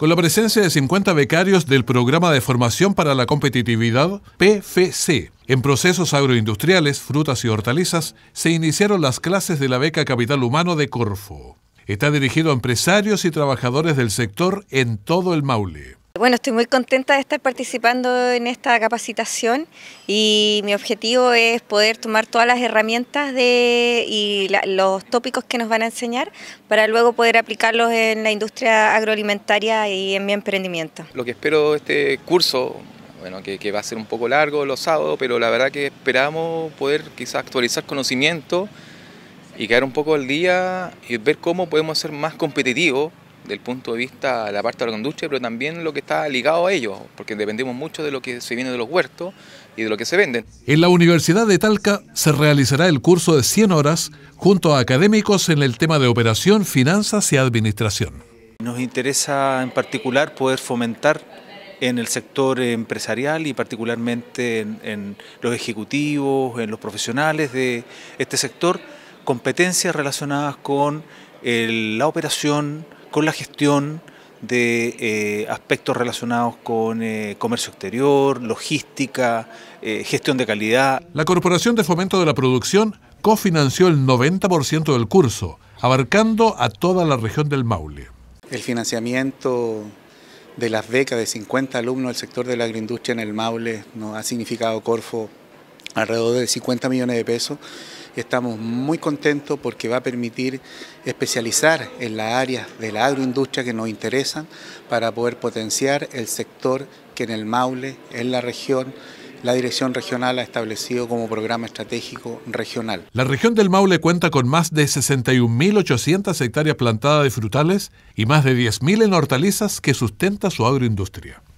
con la presencia de 50 becarios del Programa de Formación para la Competitividad PFC. En procesos agroindustriales, frutas y hortalizas, se iniciaron las clases de la beca Capital Humano de Corfo. Está dirigido a empresarios y trabajadores del sector en todo el Maule. Bueno, estoy muy contenta de estar participando en esta capacitación y mi objetivo es poder tomar todas las herramientas de, y los tópicos que nos van a enseñar para luego poder aplicarlos en la industria agroalimentaria y en mi emprendimiento. Lo que espero de este curso, bueno, que, va a ser un poco largo los sábados, pero la verdad que esperamos poder quizás actualizar conocimiento y quedar un poco al día y ver cómo podemos ser más competitivos del punto de vista de la parte de la industria, pero también lo que está ligado a ellos, porque dependemos mucho de lo que se viene de los huertos y de lo que se venden. En la Universidad de Talca se realizará el curso de 100 horas junto a académicos en el tema de operación, finanzas y administración. Nos interesa en particular poder fomentar en el sector empresarial y particularmente en, los ejecutivos, en los profesionales de este sector, competencias relacionadas con la operación, con la gestión de eh, aspectos relacionados con eh, comercio exterior, logística, eh, gestión de calidad. La Corporación de Fomento de la Producción cofinanció el 90% del curso, abarcando a toda la región del Maule. El financiamiento de las becas de 50 alumnos del sector de la agroindustria en el Maule nos ha significado Corfo alrededor de 50 millones de pesos Estamos muy contentos porque va a permitir especializar en las áreas de la agroindustria que nos interesan para poder potenciar el sector que en el Maule, en la región, la Dirección Regional ha establecido como programa estratégico regional. La región del Maule cuenta con más de 61.800 hectáreas plantadas de frutales y más de 10.000 en hortalizas que sustenta su agroindustria.